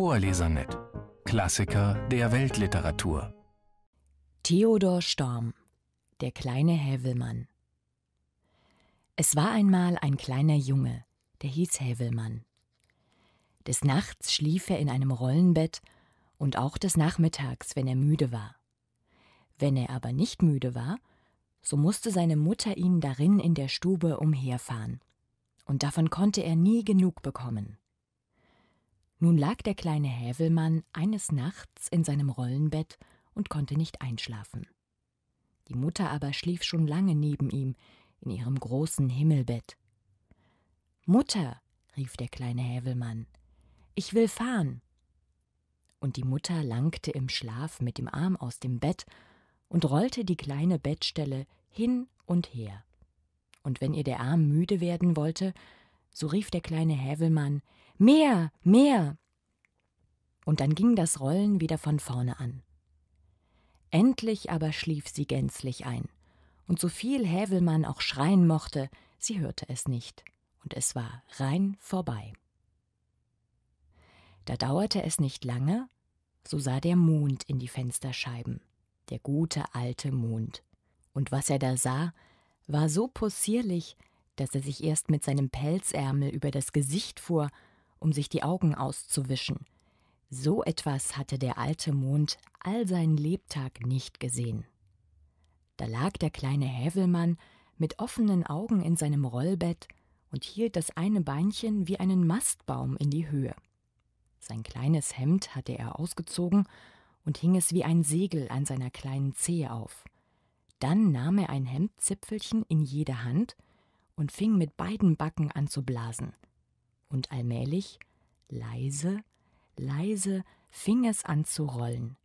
Vorlesernet. Klassiker der Weltliteratur. Theodor Storm Der kleine Hävelmann Es war einmal ein kleiner Junge, der hieß Hävelmann. Des Nachts schlief er in einem Rollenbett und auch des Nachmittags, wenn er müde war. Wenn er aber nicht müde war, so musste seine Mutter ihn darin in der Stube umherfahren. Und davon konnte er nie genug bekommen. Nun lag der kleine Hävelmann eines Nachts in seinem Rollenbett und konnte nicht einschlafen. Die Mutter aber schlief schon lange neben ihm, in ihrem großen Himmelbett. Mutter, rief der kleine Hävelmann, ich will fahren. Und die Mutter langte im Schlaf mit dem Arm aus dem Bett und rollte die kleine Bettstelle hin und her. Und wenn ihr der Arm müde werden wollte, so rief der kleine Hävelmann mehr, mehr. Und dann ging das Rollen wieder von vorne an. Endlich aber schlief sie gänzlich ein, und so viel Hävelmann auch schreien mochte, sie hörte es nicht, und es war rein vorbei. Da dauerte es nicht lange, so sah der Mond in die Fensterscheiben, der gute alte Mond. Und was er da sah, war so possierlich, dass er sich erst mit seinem Pelzärmel über das Gesicht fuhr um sich die Augen auszuwischen. So etwas hatte der alte Mond all seinen Lebtag nicht gesehen. Da lag der kleine Hävelmann mit offenen Augen in seinem Rollbett und hielt das eine Beinchen wie einen Mastbaum in die Höhe. Sein kleines Hemd hatte er ausgezogen und hing es wie ein Segel an seiner kleinen Zehe auf. Dann nahm er ein Hemdzipfelchen in jede Hand und fing mit beiden Backen an zu blasen – und allmählich, leise, leise fing es an zu rollen.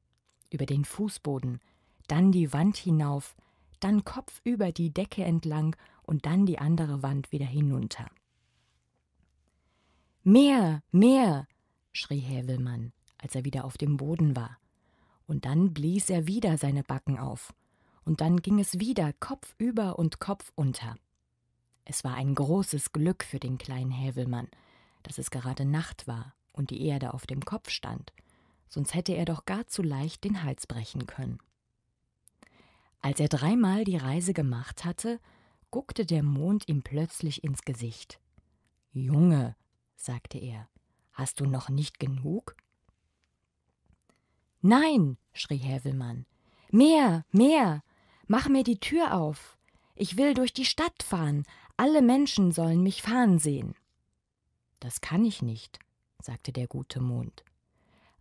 Über den Fußboden, dann die Wand hinauf, dann kopfüber die Decke entlang und dann die andere Wand wieder hinunter. Mehr, mehr, schrie Hävelmann, als er wieder auf dem Boden war. Und dann blies er wieder seine Backen auf. Und dann ging es wieder kopfüber und kopfunter. Es war ein großes Glück für den kleinen Hävelmann – dass es gerade Nacht war und die Erde auf dem Kopf stand, sonst hätte er doch gar zu leicht den Hals brechen können. Als er dreimal die Reise gemacht hatte, guckte der Mond ihm plötzlich ins Gesicht. Junge, sagte er, hast du noch nicht genug? Nein, schrie Hävelmann, mehr, mehr, mach mir die Tür auf. Ich will durch die Stadt fahren, alle Menschen sollen mich fahren sehen. Das kann ich nicht, sagte der gute Mond.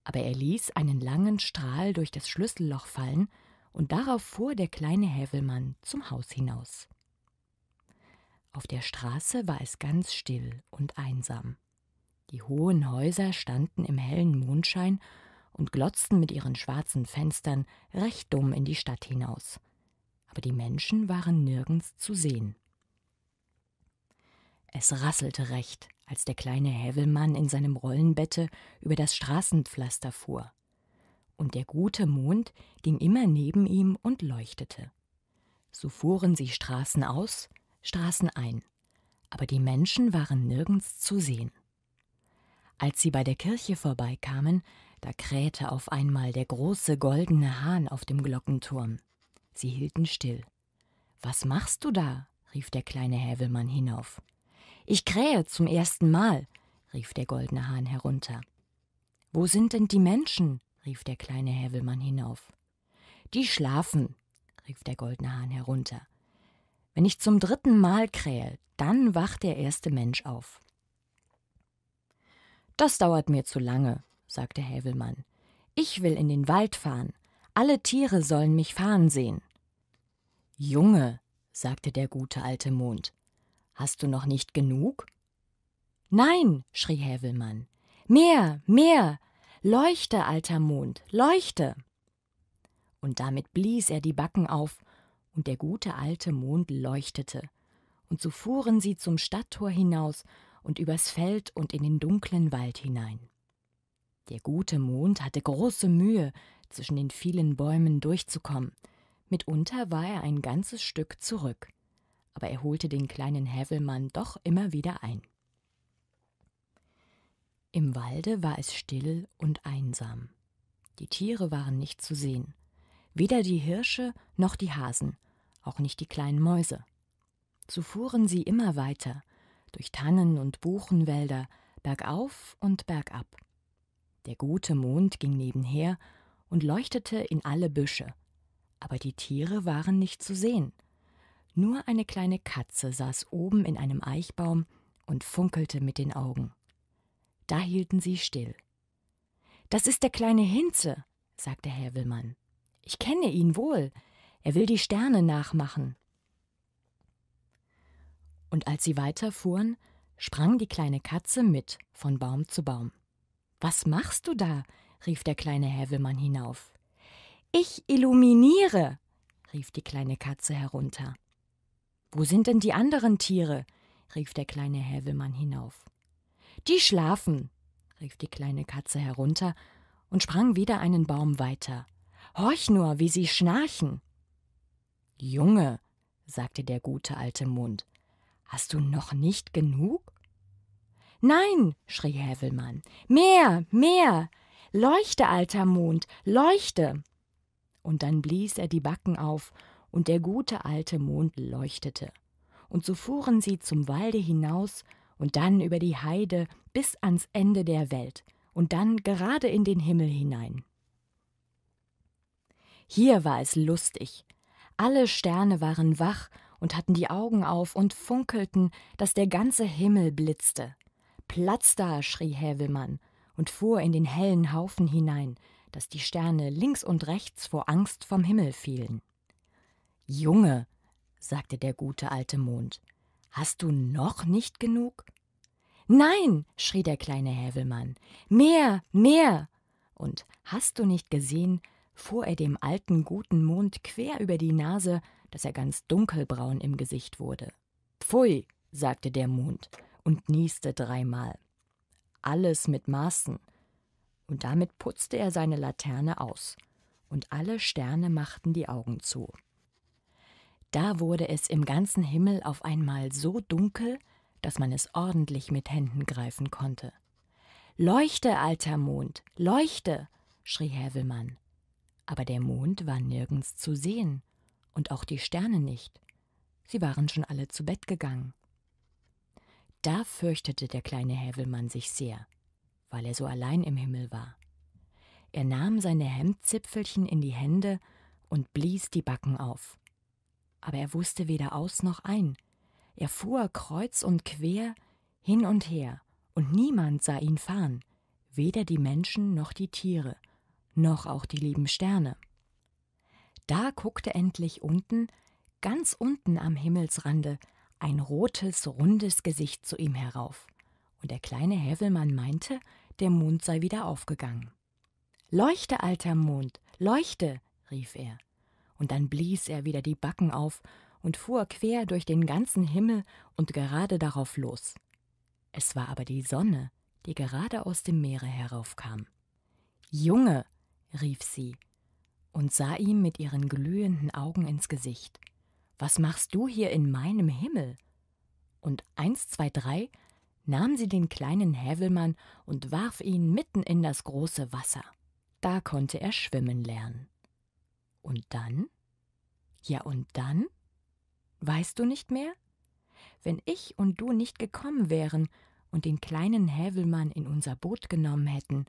Aber er ließ einen langen Strahl durch das Schlüsselloch fallen, und darauf fuhr der kleine Hävelmann zum Haus hinaus. Auf der Straße war es ganz still und einsam. Die hohen Häuser standen im hellen Mondschein und glotzten mit ihren schwarzen Fenstern recht dumm in die Stadt hinaus. Aber die Menschen waren nirgends zu sehen. Es rasselte recht, als der kleine Hävelmann in seinem Rollenbette über das Straßenpflaster fuhr. Und der gute Mond ging immer neben ihm und leuchtete. So fuhren sie Straßen aus, Straßen ein, aber die Menschen waren nirgends zu sehen. Als sie bei der Kirche vorbeikamen, da krähte auf einmal der große goldene Hahn auf dem Glockenturm. Sie hielten still. Was machst du da? rief der kleine Hävelmann hinauf. Ich krähe zum ersten Mal, rief der goldene Hahn herunter. Wo sind denn die Menschen? rief der kleine Hävelmann hinauf. Die schlafen, rief der goldene Hahn herunter. Wenn ich zum dritten Mal krähe, dann wacht der erste Mensch auf. Das dauert mir zu lange, sagte Hävelmann. Ich will in den Wald fahren. Alle Tiere sollen mich fahren sehen. Junge, sagte der gute alte Mond, Hast du noch nicht genug? Nein, schrie Hävelmann. Mehr, mehr! Leuchte, alter Mond, leuchte! Und damit blies er die Backen auf, und der gute alte Mond leuchtete. Und so fuhren sie zum Stadttor hinaus und übers Feld und in den dunklen Wald hinein. Der gute Mond hatte große Mühe, zwischen den vielen Bäumen durchzukommen. Mitunter war er ein ganzes Stück zurück aber er holte den kleinen Hävelmann doch immer wieder ein. Im Walde war es still und einsam. Die Tiere waren nicht zu sehen, weder die Hirsche noch die Hasen, auch nicht die kleinen Mäuse. So fuhren sie immer weiter, durch Tannen und Buchenwälder, bergauf und bergab. Der gute Mond ging nebenher und leuchtete in alle Büsche, aber die Tiere waren nicht zu sehen, nur eine kleine Katze saß oben in einem Eichbaum und funkelte mit den Augen. Da hielten sie still. Das ist der kleine Hinze, sagte Herr Ich kenne ihn wohl. Er will die Sterne nachmachen. Und als sie weiterfuhren, sprang die kleine Katze mit von Baum zu Baum. Was machst du da? rief der kleine Hävelmann hinauf. Ich illuminiere, rief die kleine Katze herunter. Wo sind denn die anderen Tiere? rief der kleine Häwelmann hinauf. Die schlafen, rief die kleine Katze herunter und sprang wieder einen Baum weiter. Horch nur, wie sie schnarchen. Junge, sagte der gute alte Mund, hast du noch nicht genug? Nein, schrie Häwelmann, mehr, mehr. Leuchte, alter Mond, leuchte. Und dann blies er die Backen auf und der gute alte Mond leuchtete. Und so fuhren sie zum Walde hinaus und dann über die Heide bis ans Ende der Welt und dann gerade in den Himmel hinein. Hier war es lustig. Alle Sterne waren wach und hatten die Augen auf und funkelten, dass der ganze Himmel blitzte. Platz da, schrie Hävelmann und fuhr in den hellen Haufen hinein, dass die Sterne links und rechts vor Angst vom Himmel fielen. Junge, sagte der gute alte Mond, hast du noch nicht genug? Nein, schrie der kleine Hävelmann, mehr, mehr. Und hast du nicht gesehen, fuhr er dem alten guten Mond quer über die Nase, dass er ganz dunkelbraun im Gesicht wurde. Pfui, sagte der Mond und nieste dreimal. Alles mit Maßen. Und damit putzte er seine Laterne aus, und alle Sterne machten die Augen zu. Da wurde es im ganzen Himmel auf einmal so dunkel, dass man es ordentlich mit Händen greifen konnte. Leuchte, alter Mond, leuchte, schrie Hävelmann. Aber der Mond war nirgends zu sehen und auch die Sterne nicht. Sie waren schon alle zu Bett gegangen. Da fürchtete der kleine Hävelmann sich sehr, weil er so allein im Himmel war. Er nahm seine Hemdzipfelchen in die Hände und blies die Backen auf aber er wusste weder aus noch ein. Er fuhr kreuz und quer, hin und her, und niemand sah ihn fahren, weder die Menschen noch die Tiere, noch auch die lieben Sterne. Da guckte endlich unten, ganz unten am Himmelsrande, ein rotes, rundes Gesicht zu ihm herauf, und der kleine Häwelmann meinte, der Mond sei wieder aufgegangen. Leuchte, alter Mond, leuchte, rief er und dann blies er wieder die Backen auf und fuhr quer durch den ganzen Himmel und gerade darauf los. Es war aber die Sonne, die gerade aus dem Meere heraufkam. Junge, rief sie und sah ihm mit ihren glühenden Augen ins Gesicht. Was machst du hier in meinem Himmel? Und eins, zwei, drei nahm sie den kleinen Hävelmann und warf ihn mitten in das große Wasser. Da konnte er schwimmen lernen. Und dann? Ja, und dann? Weißt du nicht mehr? Wenn ich und du nicht gekommen wären und den kleinen Hävelmann in unser Boot genommen hätten,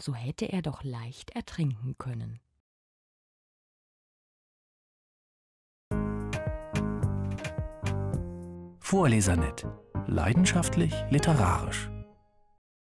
so hätte er doch leicht ertrinken können. Vorlesernet. Leidenschaftlich literarisch.